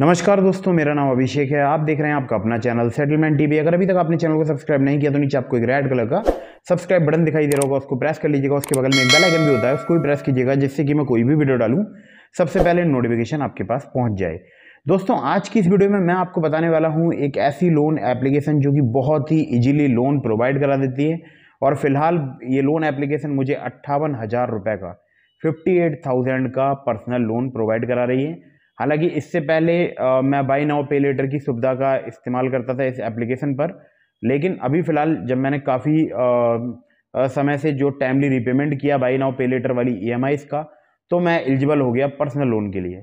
नमस्कार दोस्तों मेरा नाम अभिषेक है आप देख रहे हैं आपका अपना चैनल सेटलमेंट टीवी अगर अभी तक आपने चैनल को सब्सक्राइब नहीं किया तो नीचे आपको एक रेड कलर का सब्सक्राइब बटन दिखाई दे रहा होगा उसको प्रेस कर लीजिएगा उसके बगल में एक बेल आइकन भी होता है उसको भी प्रेस कीजिएगा जिससे कि मैं कोई भी वीडियो डालूँ सबसे पहले नोटिफिकेशन आपके पास पहुँच जाए दोस्तों आज की इस वीडियो में मैं आपको बताने वाला हूँ एक ऐसी लोन एप्लीकेशन जो कि बहुत ही इजीली लोन प्रोवाइड करा देती है और फिलहाल ये लोन एप्लीकेशन मुझे अट्ठावन हज़ार रुपये का फिफ्टी एट थाउजेंड का पर्सनल लोन प्रोवाइड करा रही है हालांकि इससे पहले आ, मैं बाई नाउ पे लेटर की सुविधा का इस्तेमाल करता था इस एप्लीकेशन पर लेकिन अभी फ़िलहाल जब मैंने काफ़ी समय से जो टाइमली रिपेमेंट किया बाई नाउ पे लेटर वाली ई e का तो मैं एलिजिबल हो गया पर्सनल लोन के लिए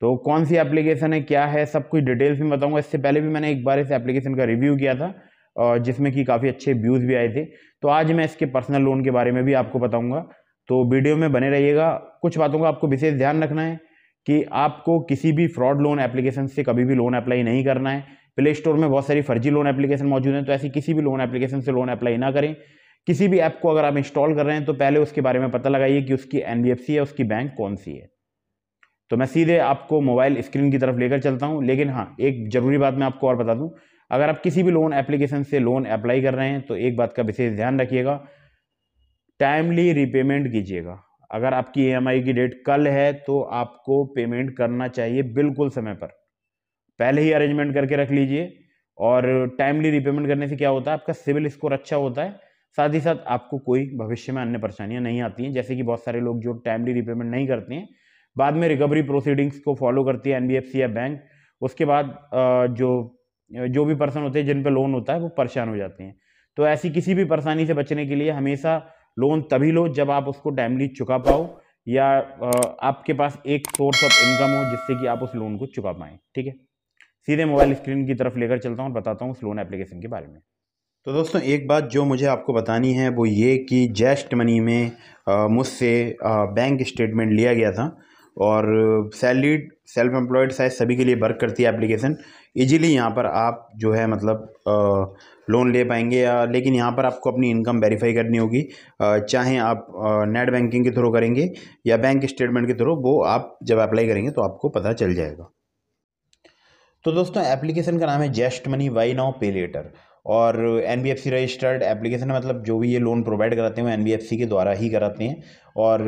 तो कौन सी एप्लीकेशन है क्या है सब कुछ डिटेल्स में बताऊंगा इससे पहले भी मैंने एक बार इस एप्लीकेशन का रिव्यू किया था जिसमें कि काफ़ी अच्छे व्यूज़ भी आए थे तो आज मैं इसके पर्सनल लोन के बारे में भी आपको बताऊंगा तो वीडियो में बने रहिएगा कुछ बातों का आपको विशेष ध्यान रखना है कि आपको किसी भी फ्रॉड लोन एप्लीकेशन से कभी भी लोन अप्लाई नहीं करना है प्ले स्टोर में बहुत सारी फर्जी लोन एप्लीकेशन मौजूद हैं तो ऐसी किसी भी लोन एप्लीकेशन से लोन अप्लाई ना करें किसी भी ऐप को अगर आप इंस्टॉल कर रहे हैं तो पहले उसके बारे में पता लगाइए कि उसकी एन है उसकी बैंक कौन सी है तो मैं सीधे आपको मोबाइल स्क्रीन की तरफ लेकर चलता हूँ लेकिन हाँ एक ज़रूरी बात मैं आपको और बता दूँ अगर आप किसी भी लोन एप्लीकेशन से लोन अप्लाई कर रहे हैं तो एक बात का विशेष ध्यान रखिएगा टाइमली रिपेमेंट कीजिएगा अगर आपकी ई e की डेट कल है तो आपको पेमेंट करना चाहिए बिल्कुल समय पर पहले ही अरेंजमेंट करके रख लीजिए और टाइमली रिपेमेंट करने से क्या होता है आपका सिविल स्कोर अच्छा होता है साथ ही साथ आपको कोई भविष्य में अन्य परेशानियां नहीं आती हैं जैसे कि बहुत सारे लोग जो टाइमली रिपेमेंट नहीं करते हैं बाद में रिकवरी प्रोसीडिंग्स को फॉलो करती है एनबीएफसी या बैंक उसके बाद जो जो भी पर्सन होते हैं जिन पर लोन होता है वो परेशान हो जाते हैं तो ऐसी किसी भी परेशानी से बचने के लिए हमेशा लोन तभी लो जब आप उसको टाइमली चुका पाओ या आपके पास एक सोर्स ऑफ इनकम हो जिससे कि आप उस लोन को चुका पाएँ ठीक है सीधे मोबाइल स्क्रीन की तरफ लेकर चलता हूँ और बताता हूँ उस लोन एप्लीकेशन के बारे में तो दोस्तों एक बात जो मुझे आपको बतानी है वो ये कि जेस्ट मनी में मुझसे बैंक स्टेटमेंट लिया गया था और सैलरीड सेल्फ एम्प्लॉयड साइज सभी के लिए वर्क करती है एप्लीकेशन ईजिली यहाँ पर आप जो है मतलब लोन ले पाएंगे या लेकिन यहाँ पर आपको अपनी इनकम वेरीफाई करनी होगी चाहे आप नेट बैंकिंग के थ्रू करेंगे या बैंक स्टेटमेंट के थ्रू वो आप जब अप्लाई करेंगे तो आपको पता चल जाएगा तो दोस्तों एप्लीकेशन का नाम है Zest Money buy now pay later और एन रजिस्टर्ड एप्लीकेशन मतलब जो भी ये लोन प्रोवाइड कराते हैं वो एन बी एफ सी के द्वारा ही कराते हैं और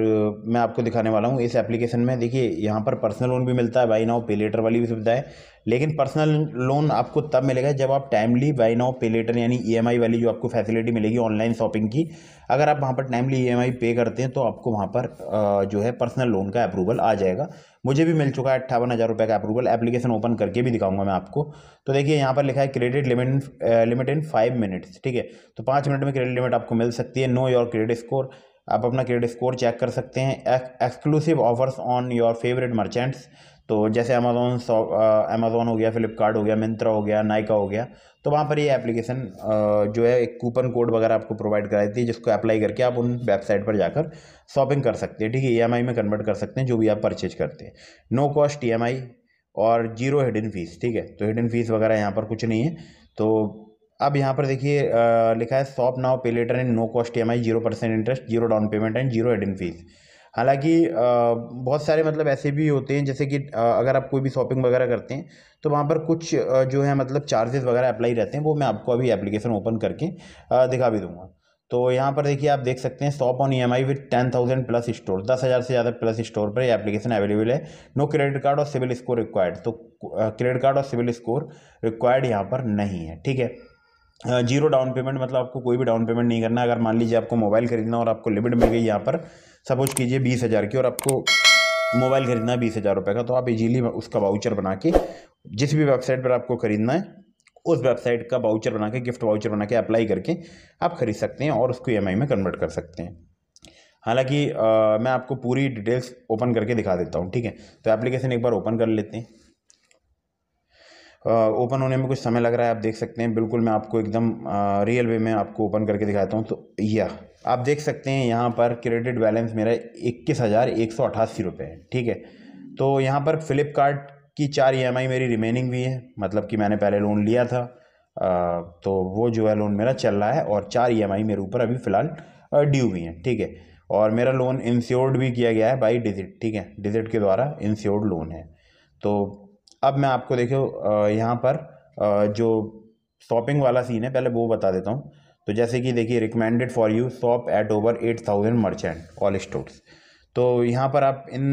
मैं आपको दिखाने वाला हूँ इस एप्लीकेशन में देखिए यहाँ पर पर्सनल लोन भी मिलता है बाई नाव पे लेटर वाली भी सुविधा है लेकिन पर्सनल लोन आपको तब मिलेगा जब आप टाइमली बाई नाव पे लेटर यानी ई e वाली जो आपको फैसिलिटी मिलेगी ऑनलाइन शॉपिंग की अगर आप वहाँ पर टाइमली ई पे करते हैं तो आपको वहाँ पर जो है पर्सनल लोन का अप्रूवल आ जाएगा मुझे भी मिल चुका है अट्ठावन हज़ार रुपये का अप्रूवल एप्लीकेशन ओपन करके भी दिखाऊंगा मैं आपको तो देखिए यहाँ पर लिखा है credit limit limit in five minutes ठीक है तो पाँच मिनट में क्रेडिट लिमिट आपको मिल सकती है नो योर क्रेडिट स्कोर आप अपना क्रेडिट स्कोर चेक कर सकते हैं exclusive offers on your favourite merchants तो जैसे अमेजोन अमेजोन uh, हो गया फ्लिपकार्ट हो गया मिंत्रा हो गया नाइका हो गया तो वहाँ पर ये एप्लीकेशन uh, जो है एक कूपन कोड वगैरह आपको प्रोवाइड कराती है जिसको अप्लाई करके आप उन वेबसाइट पर जाकर शॉपिंग कर सकते हैं ठीक है ई e में कन्वर्ट कर सकते हैं जो भी आप परचेज करते हैं नो कॉस्ट ई और जीरो हिडन फीस ठीक है तो हिडन फीस वगैरह यहाँ पर कुछ नहीं है तो अब यहाँ पर देखिए लिखा है shop now pay later and no cost E M I zero percent interest zero down payment and zero adding fees हालांकि बहुत सारे मतलब ऐसे भी होते हैं जैसे कि अगर आप कोई भी शॉपिंग वगैरह करते हैं तो वहाँ पर कुछ जो है मतलब चार्जेस वगैरह अप्लाई रहते हैं वो मैं आपको अभी एप्लीकेशन ओपन करके दिखा भी दूंगा तो यहाँ पर देखिए आप देख सकते हैं shop on E M I with ten thousand plus store दस हज़ार से ज़्यादा प्लस स्टोर पर एप्लीकेशन अवेलेबल है नो क्रेडिट कार्ड और सिविल स्कोर रिक्वायर्ड तो क्रेडिट कार्ड और सिविल स्कोर रिक्वायर्ड यहाँ पर नहीं है ठीक है हाँ, जीरो डाउन पेमेंट मतलब आपको कोई भी डाउन पेमेंट नहीं करना अगर मान लीजिए आपको मोबाइल खरीदना और आपको लिमिट मिल गई यहाँ पर सपोज कीजिए बीस हज़ार की और आपको मोबाइल खरीदना है बीस हज़ार रुपये का तो आप इजीली उसका वाउचर बना के जिस भी वेबसाइट पर आपको खरीदना है उस वेबसाइट का वाउचर बना के गिफ्ट वाउचर बना के अप्लाई करके आप खरीद सकते हैं और उसको ई e में कन्वर्ट कर सकते हैं हालांकि मैं आपको पूरी डिटेल्स ओपन करके दिखा देता हूँ ठीक है तो एप्लीकेशन एक बार ओपन कर लेते हैं ओपन होने में कुछ समय लग रहा है आप देख सकते हैं बिल्कुल मैं आपको एकदम रियल वे में आपको ओपन करके दिखाता हूँ तो या आप देख सकते हैं यहाँ पर क्रेडिट बैलेंस मेरा इक्कीस हज़ार एक सौ अठासी रुपये है ठीक है तो यहाँ पर फ्लिपकार्ट की चार ई e मेरी रिमेनिंग भी है मतलब कि मैंने पहले लोन लिया था आ, तो वो जो है लोन मेरा चल रहा है और चार ई e मेरे ऊपर अभी फ़िलहाल ड्यू भी हैं ठीक है और मेरा लोन इंश्योर्ड भी किया गया है बाई डिजिट ठीक है डिजिट के द्वारा इंश्योर्ड लोन है तो अब मैं आपको देखो यहाँ पर जो शॉपिंग वाला सीन है पहले वो बता देता हूँ तो जैसे कि देखिए recommended for you shop at over eight thousand merchant all stores तो यहाँ पर आप इन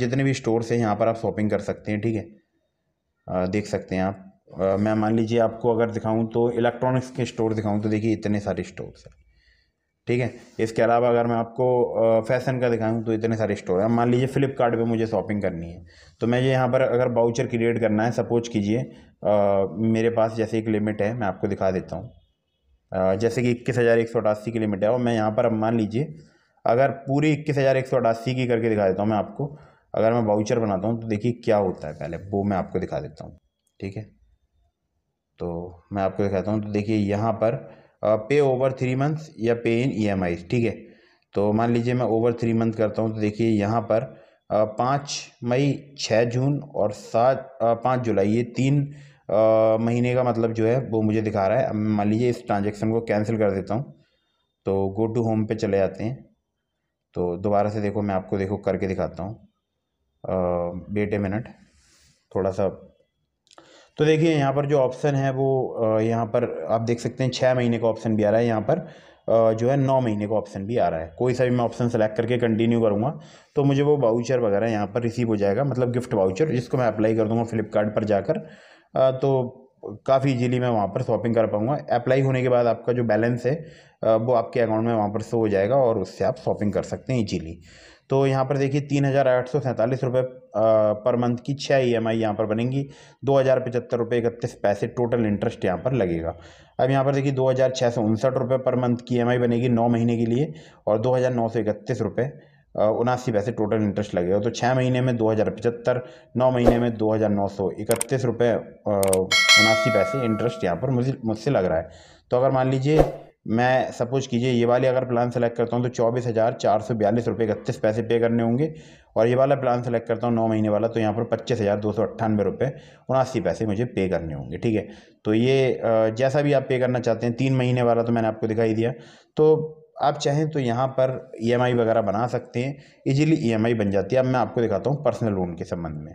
जितने भी स्टोर्स हैं यहाँ पर आप शॉपिंग कर सकते हैं ठीक है देख सकते हैं आप मैं मान लीजिए आपको अगर दिखाऊँ तो इलेक्ट्रॉनिक्स के स्टोर दिखाऊँ तो देखिए इतने सारे स्टोर्स हैं ठीक है इसके अलावा अगर मैं आपको फैशन का दिखाऊँ तो इतने सारे स्टोर हैं मान लीजिए फ्लिपकार्ट पे मुझे शॉपिंग करनी है तो मैं ये यहाँ पर अगर बाउचर क्रिएट करना है सपोज कीजिए मेरे पास जैसे एक लिमिट है मैं आपको दिखा देता हूँ जैसे कि इक्कीस हज़ार एक सौ अठासी की लिमिट है और मैं यहाँ पर अब मान लीजिए अगर पूरी इक्कीस हज़ार एक सौ अठासी की करके दिखा देता हूँ मैं आपको अगर मैं बाउचर बनाता हूँ तो देखिए क्या होता है पहले वो मैं आपको दिखा देता हूँ ठीक है तो मैं आपको दिखाता हूँ तो देखिए यहाँ पर पे ओवर थ्री मंथ्स या पे इन ई ठीक है तो मान लीजिए मैं ओवर थ्री मंथ करता हूँ तो देखिए यहाँ पर पाँच मई छः जून और सात पाँच जुलाई ये तीन महीने का मतलब जो है वो मुझे दिखा रहा है अब मान लीजिए इस ट्रांजेक्शन को कैंसिल कर देता हूँ तो गो टू होम पे चले जाते हैं तो दोबारा से देखो मैं आपको देखो करके दिखाता हूँ वेट ए मिनट थोड़ा सा तो देखिए यहाँ पर जो ऑप्शन है वो यहाँ पर आप देख सकते हैं छः महीने का ऑप्शन भी आ रहा है यहाँ पर जो है नौ महीने का ऑप्शन भी आ रहा है कोई सा भी मैं ऑप्शन सेलेक्ट करके कंटिन्यू करूँगा तो मुझे वो वाउचर वगैरह यहाँ पर रिसीव हो जाएगा मतलब गिफ्ट वाउचर जिसको मैं अप्लाई कर दूँगा फ्लिपकार्ट पर जाकर तो काफ़ी इजीली मैं वहाँ पर शॉपिंग कर पाऊँगा अप्लाई होने के बाद आपका जो बैलेंस है वो आपके अकाउंट में वहाँ पर शो हो जाएगा और उससे आप शॉपिंग कर सकते हैं ईजीली तो यहाँ पर देखिए तीन हज़ार आठ सौ सैंतालीस रुपये पर मंथ की छः ई एम आई यहाँ पर बनेंगी दो हज़ार पचहत्तर रुपये इकतीस पैसे टोटल इंटरेस्ट यहाँ पर लगेगा अब यहाँ पर देखिए दो हज़ार छः सौ उनसठ रुपये पर मंथ की ई एम आई बनेगी नौ महीने के लिए और दो हज़ार नौ सौ इकतीस रुपये उनासी पैसे टोटल इंटरेस्ट लगेगा तो छः महीने में दो हज़ार पचहत्तर नौ महीने में दो हज़ार नौ सौ इकतीस रुपये उनासी पैसे इंटरेस्ट यहाँ पर मुझे मुझसे लग रहा है तो अगर मान लीजिए मैं सपोज कीजिए ये वाले अगर प्लान सेलेक्ट करता हूँ तो चौबीस हज़ार चार सौ बयालीस रुपये इकतीस पैसे पे करने होंगे और ये वाला प्लान सेलेक्ट करता हूँ नौ महीने वाला तो यहाँ पर पच्चीस हज़ार दो सौ अट्ठानवे रुपये उनासी पैसे मुझे पे करने होंगे ठीक है तो ये जैसा भी आप पे करना चाहते हैं तीन महीने वाला तो मैंने आपको दिखाई दिया तो आप चाहें तो यहाँ पर ई e वगैरह बना सकते हैं ईजिली ई e बन जाती है अब मैं आपको दिखाता हूँ पर्सनल लोन के संबंध में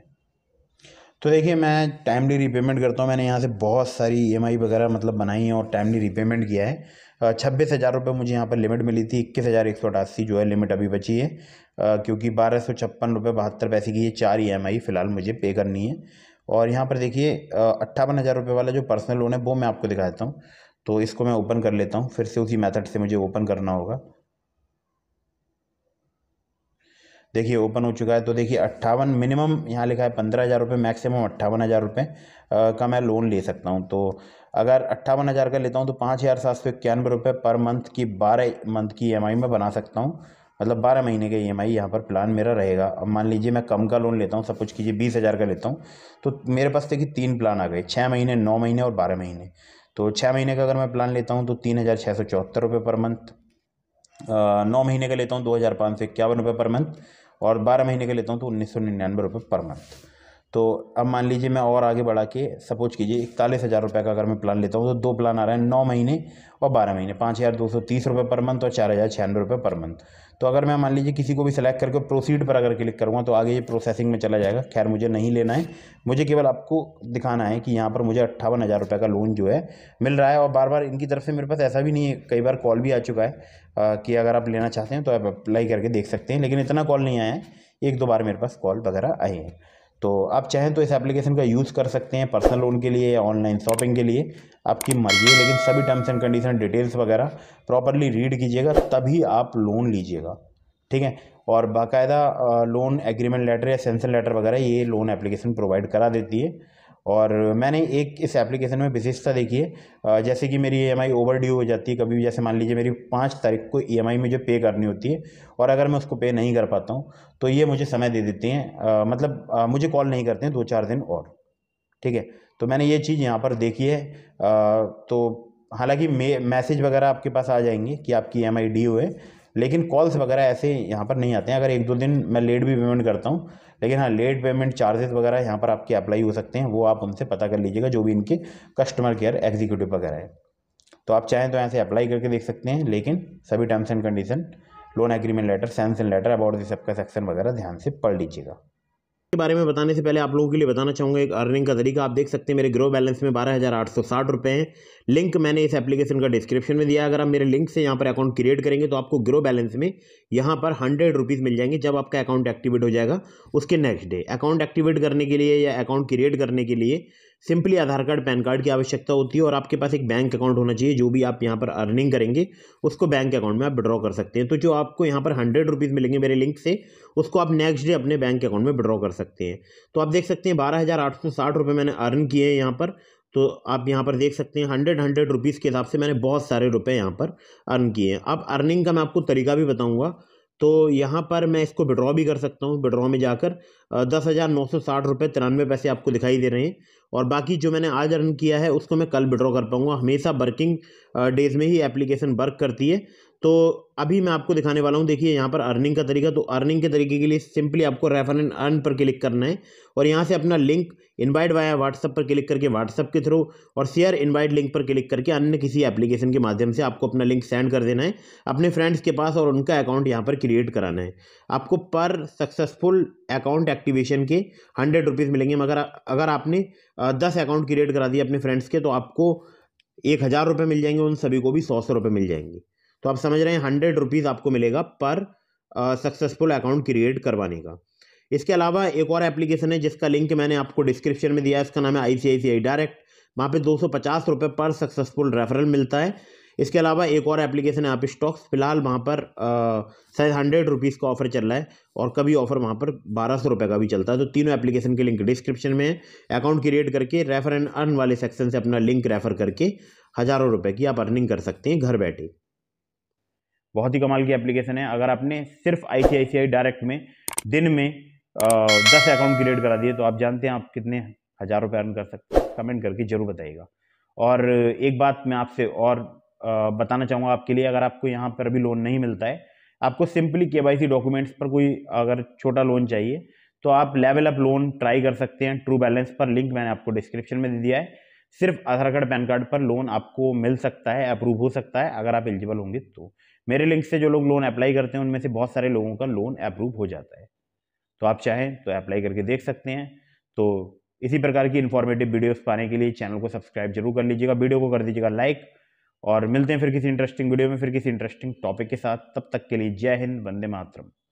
तो देखिए मैं टाइमली रीपेमेंट करता हूँ मैंने यहाँ से बहुत सारी ई e वगैरह मतलब बनाई है और टाइमली रीपेमेंट किया है छब्बीस हज़ार रुपये मुझे यहाँ पर लिमिट मिली थी इक्कीस हज़ार एक सौ अठासी जो है लिमिट अभी बची है क्योंकि बारह सौ छप्पन रुपये बहत्तर पैसे की ये चार ई e एम आई फ़िलहाल मुझे पे करनी है और यहाँ पर देखिए अट्ठावन हज़ार रुपये वाला जो पर्सनल लोन है वो मैं आपको दिखा देता हूँ तो इसको मैं ओपन कर लेता हूँ फिर से उसी मेथड से मुझे ओपन करना होगा देखिए ओपन हो चुका है तो देखिए अट्ठावन मिनिमम यहाँ लिखा है पंद्रह हज़ार रुपये मैक्सिमम अट्ठावन हज़ार रुपये का मैं लोन ले सकता हूँ तो अगर अट्ठावन हज़ार का लेता हूँ तो पाँच हज़ार सात सौ इक्यानवे रुपये पर मंथ की बारह मंथ की ई e में बना सकता हूँ मतलब बारह महीने का ई एम आई यहाँ पर प्लान मेरा रहेगा अब मान लीजिए मैं कम का लोन लेता हूँ सब कुछ कीजिए बीस हज़ार का लेता हूँ तो मेरे पास देखिए तीन प्लान आ गए छः महीने नौ महीने और बारह महीने तो छः महीने का अगर मैं प्लान लेता हूँ तो तीन हज़ार छः सौ चौहत्तर रुपये पर मंथ नौ महीने का लेता हूँ दो हज़ार पाँच सौ इक्यावन रुपये पर मंथ और बारह महीने का लेता हूँ तो उन्नीस सौ निन्यानवे रुपये पर मंथ तो अब मान लीजिए मैं और आगे बढ़ा के सपोज कीजिए इकतालीस हज़ार रुपये का अगर मैं प्लान लेता हूँ तो दो प्लान आ रहे हैं नौ महीने और बारह महीने पाँच हज़ार दो सौ तीस रुपये पर मंथ और चार हज़ार छियानवे रुपये पर मंथ तो अगर मैं मान लीजिए किसी को भी सिलेक्ट करके प्रोसीड पर अगर क्लिक करूँगा तो आगे ये प्रोसेसिंग में चला जाएगा खैर मुझे नहीं लेना है मुझे केवल आपको दिखाना है कि यहाँ पर मुझे अट्ठावन हज़ार रुपये का लोन जो है मिल रहा है और बार बार इनकी तरफ से मेरे पास ऐसा भी नहीं है कई बार कॉल भी आ चुका है कि अगर आप लेना चाहते हैं तो आप अप्लाई करके देख सकते हैं लेकिन इतना कॉल नहीं आया है एक दो बार मेरे पास कॉल वगैरह आए हैं तो आप चाहें तो इस एप्लीकेशन का यूज़ कर सकते हैं पर्सनल लोन के लिए या ऑनलाइन शॉपिंग के लिए आपकी मर्जी है लेकिन सभी टर्म्स एंड कंडीशन डिटेल्स वगैरह प्रॉपरली रीड कीजिएगा तभी आप लोन लीजिएगा ठीक है और बाकायदा लोन एग्रीमेंट लेटर या सेंसन लेटर वगैरह ये लोन एप्लीकेशन प्रोवाइड करा देती है और मैंने एक इस एप्लीकेशन में विशेषता देखी है जैसे कि मेरी E M I overdue हो जाती है कभी जैसे मान लीजिए मेरी पाँच तारीख को ई एम आई मुझे पे करनी होती है और अगर मैं उसको पे नहीं कर पाता हूँ तो ये मुझे समय दे देती हैं मतलब मुझे कॉल नहीं करते हैं दो चार दिन और ठीक है तो मैंने ये चीज़ यहाँ पर देखी है तो हालांकि मैसेज वगैरह आपके पास आ जाएंगे कि आपकी ई एम आई ड्यू है लेकिन कॉल्स वगैरह ऐसे यहाँ पर नहीं आते हैं अगर एक दो दिन मैं लेट भी पेमेंट करता हूँ लेकिन हाँ लेट पेमेंट चार्जेस वगैरह यहाँ पर आपके अप्लाई हो सकते हैं वो आप उनसे पता कर लीजिएगा जो भी इनके कस्टमर केयर एग्जीक्यूटिव वगैरह है तो आप चाहें तो यहाँ से अप्लाई करके देख सकते हैं लेकिन सभी terms and condition loan agreement letter sanction letter about this सबका सेक्शन वगैरह ध्यान से पढ़ लीजिएगा के बारे में बताने से पहले आप लोगों के लिए बताना चाहूंगा एक अर्निंग का तरीका आप देख सकते हैं मेरे ग्रो बैलेंस में बारह हज़ार आठ सौ साठ रुपये हैं लिंक मैंने इस एप्लीकेशन का डिस्क्रिप्शन में दिया अगर आप मेरे लिंक से यहाँ पर अकाउंट क्रिएट करेंगे तो आपको ग्रो बैलेंस में यहाँ पर हंड्रेड रुपीज़ मिल जाएंगे जब आपका अकाउंट एक्टिवेट हो जाएगा उसके नेक्स्ट डे अकाउंट एक्टिवेट करने के लिए या अकाउंट क्रिएट करने के लिए simply Aadhaar card PAN card की आवश्यकता होती है और आपके पास एक बैंक अकाउंट होना चाहिए जो भी आप यहाँ पर अर्निंग करेंगे उसको बैंक अकाउंट में आप विड्रॉ कर सकते हैं तो जो आपको यहाँ पर हंड्रेड रुपीज़ मिलेंगे मेरे लिंक से उसको आप नेक्स्ट डे अपने बैंक अकाउंट में विड्रॉ कर सकते हैं तो आप देख सकते हैं बारह हज़ार आठ सौ साठ रुपये मैंने अर्न किए हैं यहाँ पर तो आप यहाँ पर देख सकते हैं हंड्रेड हंड्रेड रुपीज़ के हिसाब से मैंने बहुत सारे रुपए यहाँ पर अर्न किए हैं अब अर्निंग का मैं आपको तरीका भी बताऊँगा तो यहाँ पर मैं इसको विड्रॉ भी कर सकता हूँ विड्रॉ में जाकर दस हज़ार नौ सौ साठ रुपये तिरानवे पैसे आपको दिखाई दे रहे हैं और बाकी जो मैंने आज अर्न किया है उसको मैं कल विड्रॉ कर पाऊँगा हमेशा वर्किंग डेज़ में ही एप्लीकेशन वर्क करती है तो अभी मैं आपको दिखाने वाला हूँ देखिए यहाँ पर अर्निंग का तरीका तो अर्निंग के तरीके के लिए सिंपली आपको रेफर एंड अर्न पर क्लिक करना है और यहाँ से अपना लिंक इनवाइट वाया व्हाट्सअप पर क्लिक करके व्हाट्सअप के थ्रू और शेयर इनवाइट लिंक पर क्लिक करके अन्य किसी एप्लीकेशन के माध्यम से आपको अपना लिंक सेंड कर देना है अपने फ्रेंड्स के पास और उनका अकाउंट यहाँ पर क्रिएट कराना है आपको पर सक्सेसफुल अकाउंट एक्टिवेशन के हंड्रेड रुपीज़ मिलेंगे मगर अगर आपने दस अकाउंट क्रिएट करा दिए अपने फ्रेंड्स के तो आपको एक हज़ार रुपये मिल जाएंगे उन सभी को भी सौ सौ रुपये मिल जाएंगे तो आप समझ रहे हैं हंड्रेड रुपीज़ आपको मिलेगा पर सक्सेसफुल अकाउंट क्रिएट करवाने का इसके अलावा एक और एप्लीकेशन है जिसका लिंक मैंने आपको डिस्क्रिप्शन में दिया है इसका नाम है आई डायरेक्ट वहाँ पे दो सौ पर सक्सेसफुल रेफरल मिलता है इसके अलावा एक और एप्लीकेशन है आप स्टॉक्स फिलहाल वहाँ पर शायद हंड्रेड रुपीज़ का ऑफर चल रहा है और कभी ऑफर वहाँ पर बारह सौ रुपये का भी चलता है तो तीनों एप्लीकेशन के लिंक डिस्क्रिप्शन में है अकाउंट क्रिएट करके रेफर एंड अर्न वाले सेक्शन से अपना लिंक रेफर करके हज़ारों रुपये की आप अर्निंग कर सकते हैं घर बैठे बहुत ही कमाल की एप्लीकेशन है अगर आपने सिर्फ आई डायरेक्ट में दिन में दस अकाउंट क्रिएट करा दिए तो आप जानते हैं आप कितने हज़ार रुपये अर्न कर सकते हैं कमेंट करके ज़रूर बताइएगा और एक बात मैं आपसे और बताना चाहूँगा आपके लिए अगर आपको यहाँ पर अभी लोन नहीं मिलता है आपको सिंपली के डॉक्यूमेंट्स पर कोई अगर छोटा लोन चाहिए तो आप लेवल अप लोन ट्राई कर सकते हैं ट्रू बैलेंस पर लिंक मैंने आपको डिस्क्रिप्शन में दे दिया है सिर्फ आधार कार्ड पैन कार्ड पर लोन आपको मिल सकता है अप्रूव हो सकता है अगर आप एलिजिबल होंगे तो मेरे लिंक से जो लोग लोन अप्लाई करते हैं उनमें से बहुत सारे लोगों का लोन अप्रूव हो जाता है तो आप चाहें तो अप्लाई करके देख सकते हैं तो इसी प्रकार की इन्फॉर्मेटिव वीडियोस पाने के लिए चैनल को सब्सक्राइब जरूर कर लीजिएगा वीडियो को कर दीजिएगा लाइक और मिलते हैं फिर किसी इंटरेस्टिंग वीडियो में फिर किसी इंटरेस्टिंग टॉपिक के साथ तब तक के लिए जय हिंद वंदे मातरम